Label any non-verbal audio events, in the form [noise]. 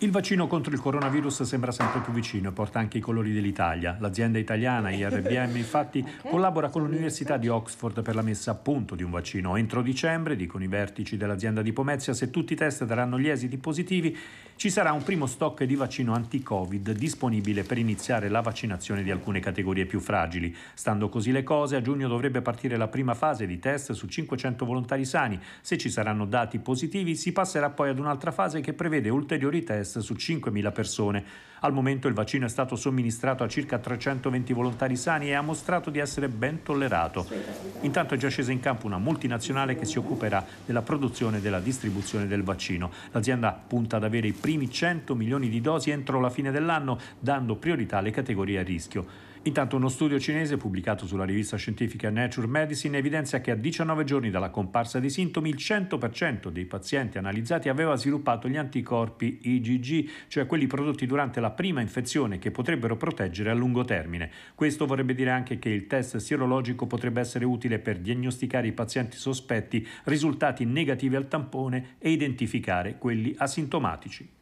Il vaccino contro il coronavirus sembra sempre più vicino e porta anche i colori dell'Italia. L'azienda italiana IRBM [laughs] infatti okay. collabora con l'Università di Oxford per la messa a punto di un vaccino. Entro dicembre, dicono i vertici dell'azienda di Pomezia, se tutti i test daranno gli esiti positivi, ci sarà un primo stock di vaccino anti-Covid disponibile per iniziare la vaccinazione di alcune categorie più fragili. Stando così le cose, a giugno dovrebbe partire la prima fase di test su 500 volontari sani. Se ci saranno dati positivi, si passerà poi ad un'altra fase che prevede ulteriori test test su 5.000 persone. Al momento il vaccino è stato somministrato a circa 320 volontari sani e ha mostrato di essere ben tollerato. Intanto è già scesa in campo una multinazionale che si occuperà della produzione e della distribuzione del vaccino. L'azienda punta ad avere i primi 100 milioni di dosi entro la fine dell'anno, dando priorità alle categorie a rischio. Intanto uno studio cinese pubblicato sulla rivista scientifica Nature Medicine evidenzia che a 19 giorni dalla comparsa dei sintomi il 100% dei pazienti analizzati aveva sviluppato gli anticorpi IgG, cioè quelli prodotti durante la prima infezione che potrebbero proteggere a lungo termine. Questo vorrebbe dire anche che il test sierologico potrebbe essere utile per diagnosticare i pazienti sospetti risultati negativi al tampone e identificare quelli asintomatici.